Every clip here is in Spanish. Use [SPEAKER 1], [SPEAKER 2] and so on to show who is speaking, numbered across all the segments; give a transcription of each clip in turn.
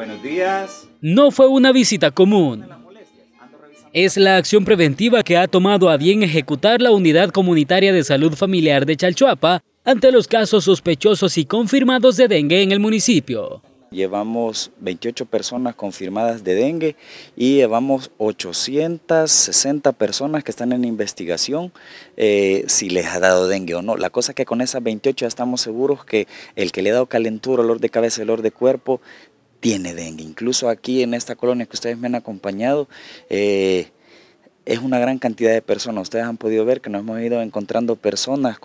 [SPEAKER 1] Buenos días.
[SPEAKER 2] No fue una visita común. Es la acción preventiva que ha tomado a bien ejecutar la Unidad Comunitaria de Salud Familiar de Chalchuapa ante los casos sospechosos y confirmados de dengue en el municipio.
[SPEAKER 1] Llevamos 28 personas confirmadas de dengue y llevamos 860 personas que están en investigación eh, si les ha dado dengue o no. La cosa es que con esas 28 ya estamos seguros que el que le ha dado calentura, olor de cabeza, olor de cuerpo, tiene dengue. Incluso aquí en esta colonia que ustedes me han acompañado, eh, es una gran cantidad de personas. Ustedes han podido ver que nos hemos ido encontrando personas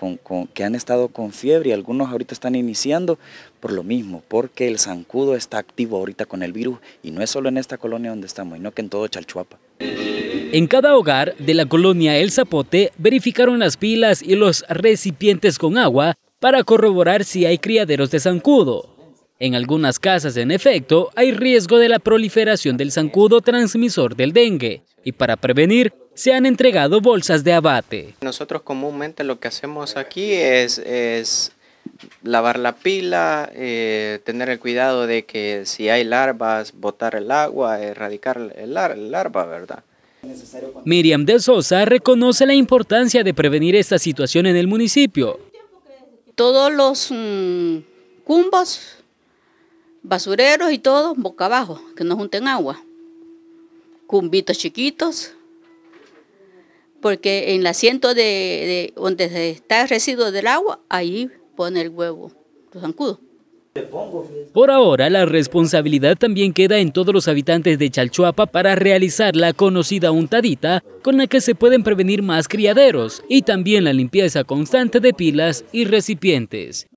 [SPEAKER 1] que han estado con fiebre y algunos ahorita están iniciando por lo mismo, porque el zancudo está activo ahorita con el virus y no es solo en esta colonia donde estamos, sino que en todo Chalchuapa.
[SPEAKER 2] En cada hogar de la colonia El Zapote verificaron las pilas y los recipientes con agua para corroborar si hay criaderos de zancudo. En algunas casas, en efecto, hay riesgo de la proliferación del zancudo transmisor del dengue y para prevenir se han entregado bolsas de abate. Nosotros comúnmente lo que hacemos
[SPEAKER 3] aquí es, lavar la pila, eh, tener el cuidado de que si hay larvas, botar el agua, erradicar el, larva, ¿verdad?
[SPEAKER 2] Miriam de Sosa reconoce la importancia de prevenir esta situación en el municipio.
[SPEAKER 4] Todos los mm, cumbos basureros y todo boca abajo, que no junten agua. Cumbitos chiquitos, porque en el asiento de, donde está el residuo del agua, ahí pone el huevo, los zancudos.
[SPEAKER 2] Por ahora, la responsabilidad también queda en todos los habitantes de Chalchuapa para realizar la conocida untadita con la que se pueden prevenir más criaderos y también la limpieza constante de pilas y recipientes.